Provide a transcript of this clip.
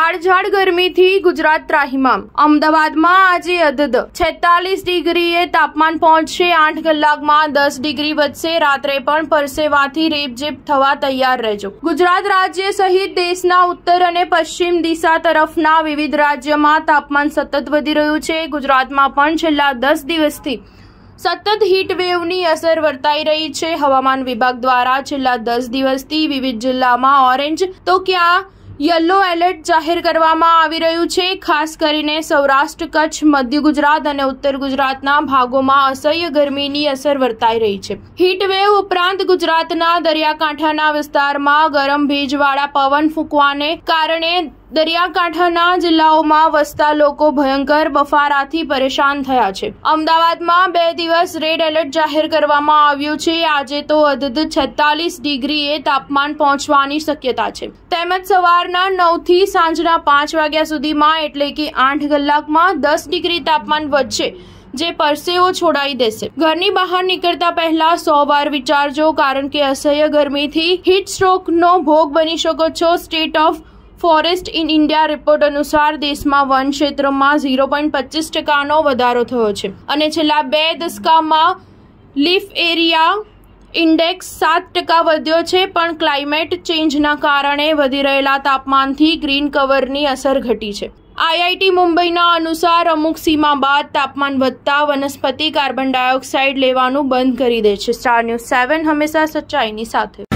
કાળઝાળ ગરમીથી ગુજરાત ત્રાહિમામ અમદાવાદમાં આજે અધદ છેતાલીસ ડિગ્રીએ તાપમાન પહોંચશે આઠ કલાકમાં દસ ડિગ્રી વધશે રાત્રે પણ પરસેવાથી રેપઝેપ થવા તૈયાર રહેજો ગુજરાત રાજ્ય સહિત દેશના ઉત્તર અને પશ્ચિમ દિશા તરફના વિવિધ રાજ્યમાં તાપમાન સતત વધી રહ્યું છે ગુજરાતમાં પણ છેલ્લા દસ દિવસથી સતત હીટ વેવની અસર વર્તાઈ રહી છે હવામાન વિભાગ દ્વારા છેલ્લા દસ દિવસથી વિવિધ જિલ્લામાં ઓરેન્જ તો ક્યાં યલો એલર્ટ જાહેર કરવામાં આવી રહ્યું છે ખાસ કરીને સૌરાષ્ટ્ર કચ્છ મધ્ય ગુજરાત અને ઉત્તર ગુજરાતના ભાગોમાં અસહ્ય ગરમીની અસર વર્તાઈ રહી છે હીટવેવ ઉપરાંત ગુજરાતના દરિયાકાંઠાના વિસ્તારમાં ગરમ ભેજવાળા પવન ફૂંકવાને કારણે દરિયાકાંઠાના જિલ્લાઓમાં વસતા લોકો ભયંકર બફારાથી પરેશાન થયા છે અમદાવાદમાં બે દિવસ રેડ એલર્ટ જાહેર કરવામાં આવ્યું છે આજે તો અધધ છેતાલીસ ડિગ્રીએ તાપમાન પહોંચવાની શક્યતા છે તેમજ સવારના નવથી સાંજના પાંચ વાગ્યા સુધીમાં એટલે કે આઠ કલાકમાં દસ ડિગ્રી તાપમાન વધશે જે પરસેવો છોડાઈ દેશે ઘરની બહાર નીકળતા પહેલા સો વાર વિચારજો કારણ કે અસહ્ય ગરમીથી હીટ સ્ટ્રોકનો ભોગ બની શકો છો state of forest in India report અનુસાર દેશમાં વન ક્ષેત્રમાં ઝીરો પોઈન્ટ પચીસ ટકાનો વધારો થયો છે અને છેલ્લા બે દશકામાં લીફ એરિયા ઇન્ડેક્સ સાત ટકા વધ્યો છે પણ ક્લાઇમેટ ચેન્જના કારણે વધી રહેલા તાપમાનથી ગ્રીન કવરની અસર ઘટી છે આઈઆઈટી મુંબઈના અનુસાર અમુક સીમા બાદ તાપમાન વધતા વનસ્પતિ કાર્બન ડાયોક્સાઇડ લેવાનું બંધ કરી દે છે સ્ટાર ન્યૂઝ સેવન હંમેશા સચ્ચાઈની સાથે